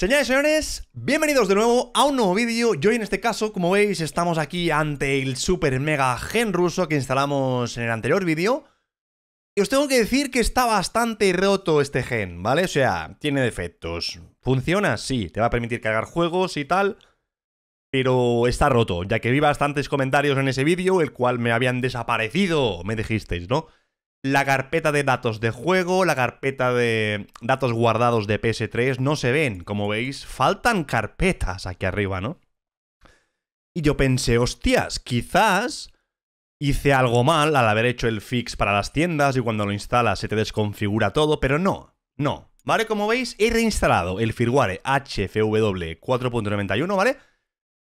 Señores y señores, bienvenidos de nuevo a un nuevo vídeo. Yo en este caso, como veis, estamos aquí ante el super mega gen ruso que instalamos en el anterior vídeo. Y os tengo que decir que está bastante roto este gen, ¿vale? O sea, tiene defectos. Funciona, sí, te va a permitir cargar juegos y tal, pero está roto, ya que vi bastantes comentarios en ese vídeo, el cual me habían desaparecido, me dijisteis, ¿no? la carpeta de datos de juego, la carpeta de datos guardados de PS3 no se ven. Como veis, faltan carpetas aquí arriba, ¿no? Y yo pensé, hostias, quizás hice algo mal al haber hecho el fix para las tiendas y cuando lo instalas se te desconfigura todo, pero no, no. ¿Vale? Como veis, he reinstalado el firmware HFW 4.91, ¿vale?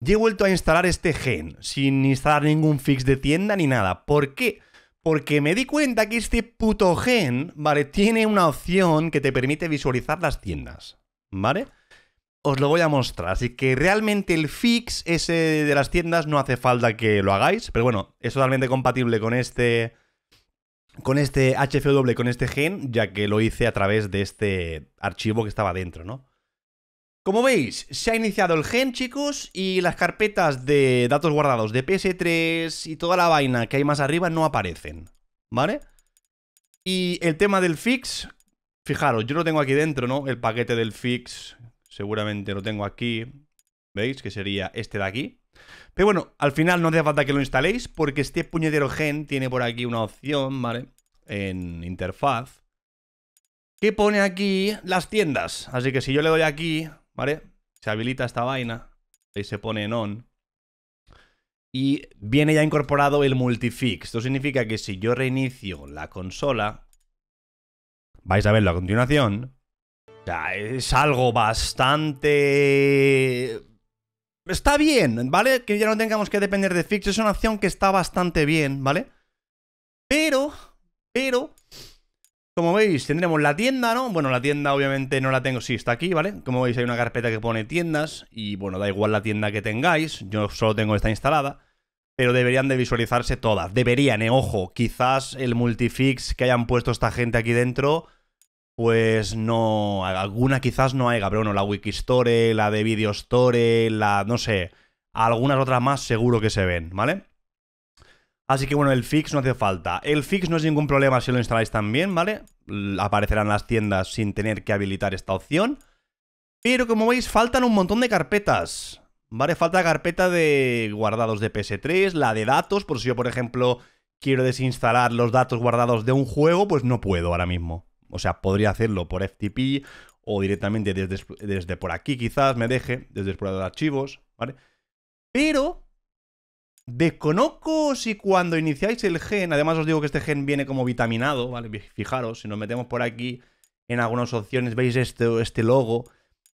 Y he vuelto a instalar este gen, sin instalar ningún fix de tienda ni nada. ¿Por qué? Porque me di cuenta que este puto gen, ¿vale? Tiene una opción que te permite visualizar las tiendas, ¿vale? Os lo voy a mostrar. Así que realmente el fix ese de las tiendas no hace falta que lo hagáis. Pero bueno, es totalmente compatible con este... Con este HFW, con este gen, ya que lo hice a través de este archivo que estaba dentro, ¿no? Como veis, se ha iniciado el gen, chicos, y las carpetas de datos guardados de PS3 y toda la vaina que hay más arriba no aparecen, ¿vale? Y el tema del fix, fijaros, yo lo tengo aquí dentro, ¿no? El paquete del fix, seguramente lo tengo aquí, ¿veis? Que sería este de aquí. Pero bueno, al final no hace falta que lo instaléis porque este puñetero gen tiene por aquí una opción, ¿vale? En interfaz. Que pone aquí las tiendas. Así que si yo le doy aquí, ¿vale? Se habilita esta vaina, y se pone en on. Y viene ya incorporado el multifix. Esto significa que si yo reinicio la consola, vais a verlo a continuación. O sea, es algo bastante... Está bien, ¿vale? Que ya no tengamos que depender de fix. Es una opción que está bastante bien, ¿vale? Pero, pero, como veis, tendremos la tienda, ¿no? Bueno, la tienda obviamente no la tengo, sí, está aquí, ¿vale? Como veis, hay una carpeta que pone tiendas y, bueno, da igual la tienda que tengáis, yo solo tengo esta instalada, pero deberían de visualizarse todas, deberían, eh, ojo, quizás el multifix que hayan puesto esta gente aquí dentro, pues no, alguna quizás no haya, pero bueno, la Wikistore, la de Videostore, Store, la, no sé, algunas otras más seguro que se ven, ¿vale? Así que bueno, el fix no hace falta. El fix no es ningún problema si lo instaláis también, ¿vale? Aparecerán las tiendas sin tener que habilitar esta opción. Pero como veis, faltan un montón de carpetas. ¿Vale? Falta carpeta de guardados de PS3, la de datos, por si yo, por ejemplo, quiero desinstalar los datos guardados de un juego, pues no puedo ahora mismo. O sea, podría hacerlo por FTP o directamente desde, desde por aquí quizás me deje, desde explorador de archivos, ¿vale? Pero Desconozco si cuando iniciáis el gen, además os digo que este gen viene como vitaminado, ¿vale? Fijaros, si nos metemos por aquí en algunas opciones, veis este, este logo.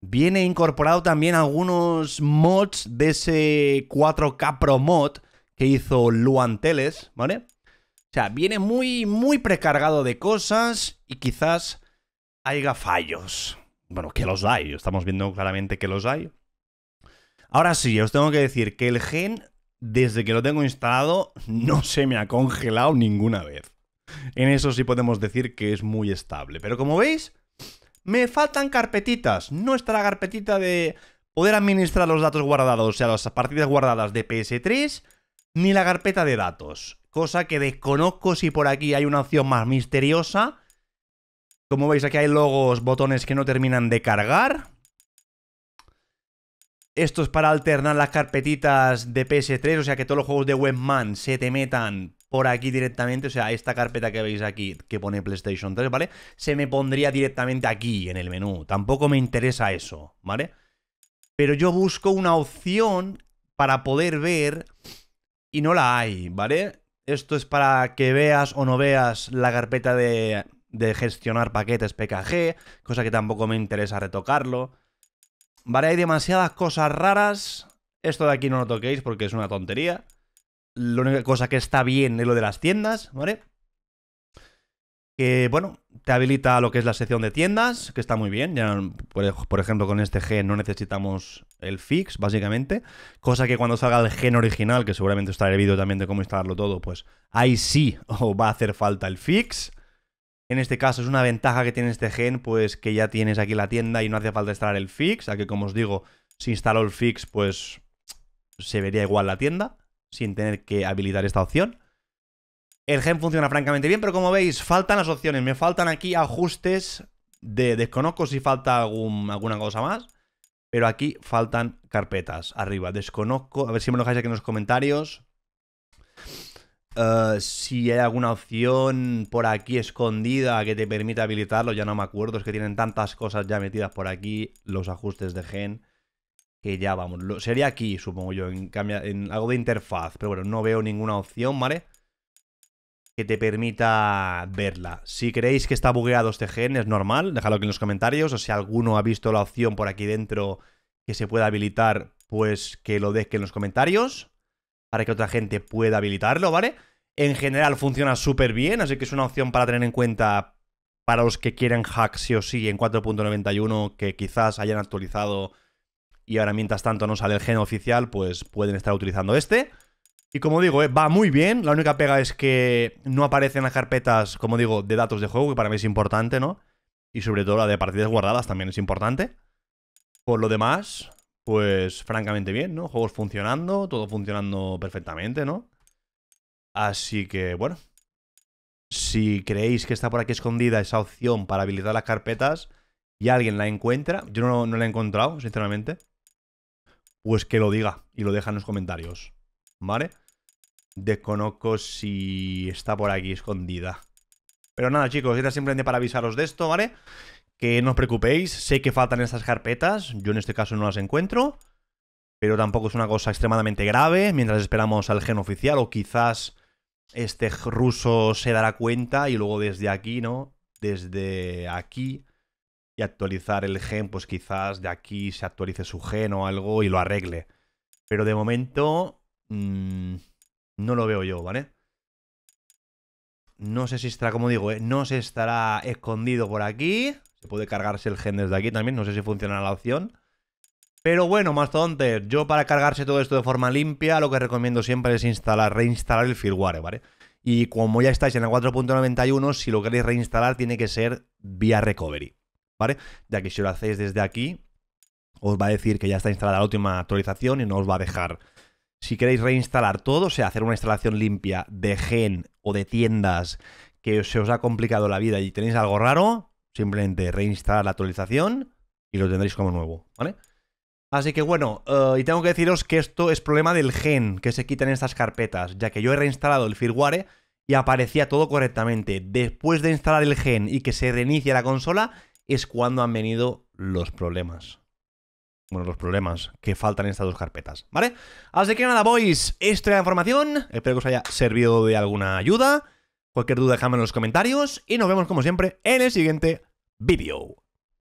Viene incorporado también algunos mods de ese 4K Pro mod que hizo Luanteles, ¿vale? O sea, viene muy, muy precargado de cosas y quizás haya fallos. Bueno, que los hay, estamos viendo claramente que los hay. Ahora sí, os tengo que decir que el gen desde que lo tengo instalado, no se me ha congelado ninguna vez. En eso sí podemos decir que es muy estable. Pero como veis, me faltan carpetitas. No está la carpetita de poder administrar los datos guardados, o sea, las partidas guardadas de PS3, ni la carpeta de datos. Cosa que desconozco si por aquí hay una opción más misteriosa. Como veis, aquí hay logos, botones que no terminan de cargar. Esto es para alternar las carpetitas de PS3, o sea que todos los juegos de Webman se te metan por aquí directamente, o sea, esta carpeta que veis aquí que pone PlayStation 3, ¿vale? Se me pondría directamente aquí en el menú. Tampoco me interesa eso, ¿vale? Pero yo busco una opción para poder ver y no la hay, ¿vale? Esto es para que veas o no veas la carpeta de, gestionar paquetes PKG, cosa que tampoco me interesa retocarlo. Vale, hay demasiadas cosas raras. Esto de aquí no lo toquéis porque es una tontería. La única cosa que está bien es lo de las tiendas, ¿vale? Que, bueno, te habilita lo que es la sección de tiendas, que está muy bien. Ya, por, ejemplo, con este gen no necesitamos el fix, básicamente. Cosa que cuando salga el gen original, que seguramente os traeré también de cómo instalarlo todo, pues ahí sí o va a hacer falta el fix. En este caso es una ventaja que tiene este gen, pues que ya tienes aquí la tienda y no hace falta instalar el fix, a que como os digo, si instalo el fix, pues se vería igual la tienda, sin tener que habilitar esta opción. El gen funciona francamente bien, pero como veis, faltan las opciones, me faltan aquí ajustes de desconozco si falta alguna cosa más, pero aquí faltan carpetas arriba, desconozco, a ver si me lo dejáis aquí en los comentarios, eh, si hay alguna opción por aquí escondida que te permita habilitarlo, ya no me acuerdo. Es que tienen tantas cosas ya metidas por aquí, los ajustes de gen, que ya vamos. Lo, sería aquí, supongo yo, en, en algo de interfaz. Pero bueno, no veo ninguna opción, ¿vale? Que te permita verla. Si creéis que está bugueado este gen, es normal. Dejadlo aquí en los comentarios. O si alguno ha visto la opción por aquí dentro que se pueda habilitar, pues que lo deje en los comentarios. Para que otra gente pueda habilitarlo, ¿vale? vale en general funciona súper bien, así que es una opción para tener en cuenta para los que quieren hack sí o sí en 4.91 que quizás hayan actualizado y ahora mientras tanto no sale el gen oficial, pues pueden estar utilizando este. Y como digo, eh, va muy bien, la única pega es que no aparecen las carpetas, como digo, de datos de juego, que para mí es importante, ¿no? Y sobre todo la de partidas guardadas también es importante. Por lo demás, pues francamente bien, ¿no? Juegos funcionando, todo funcionando perfectamente, ¿no? Así que, bueno. Si creéis que está por aquí escondida esa opción para habilitar las carpetas y alguien la encuentra, yo no, la he encontrado, sinceramente, pues que lo diga y lo deja en los comentarios, ¿vale? Desconozco si está por aquí escondida. Pero nada, chicos, era simplemente para avisaros de esto, ¿vale? Que no os preocupéis, sé que faltan estas carpetas, yo en este caso no las encuentro, pero tampoco es una cosa extremadamente grave, mientras esperamos al gen oficial o quizás este ruso se dará cuenta y luego desde aquí, ¿no? Desde aquí y actualizar el gen, pues quizás de aquí se actualice su gen o algo y lo arregle. Pero de momento mm, no lo veo yo, ¿vale? No sé si estará, como digo, eh, no se estará escondido por aquí. Se puede cargarse el gen desde aquí también, no sé si funciona la opción. Pero bueno, antes, yo para cargarse todo esto de forma limpia, lo que recomiendo siempre es instalar, reinstalar el firmware, ¿vale? Y como ya estáis en la 4.91, si lo queréis reinstalar, tiene que ser vía recovery, ¿vale? Ya que si lo hacéis desde aquí, os va a decir que ya está instalada la última actualización y no os va a dejar. Si queréis reinstalar todo, o sea, hacer una instalación limpia de gen o de tiendas que se os ha complicado la vida y tenéis algo raro, simplemente reinstalar la actualización y lo tendréis como nuevo, ¿vale? Así que bueno, eh, y tengo que deciros que esto es problema del gen que se quitan en estas carpetas, ya que yo he reinstalado el firmware y aparecía todo correctamente. Después de instalar el gen y que se reinicia la consola, es cuando han venido los problemas. Bueno, los problemas que faltan en estas dos carpetas, ¿vale? Así que nada, boys, esto la información. Espero que os haya servido de alguna ayuda. Cualquier duda, dejadme en los comentarios. Y nos vemos, como siempre, en el siguiente vídeo.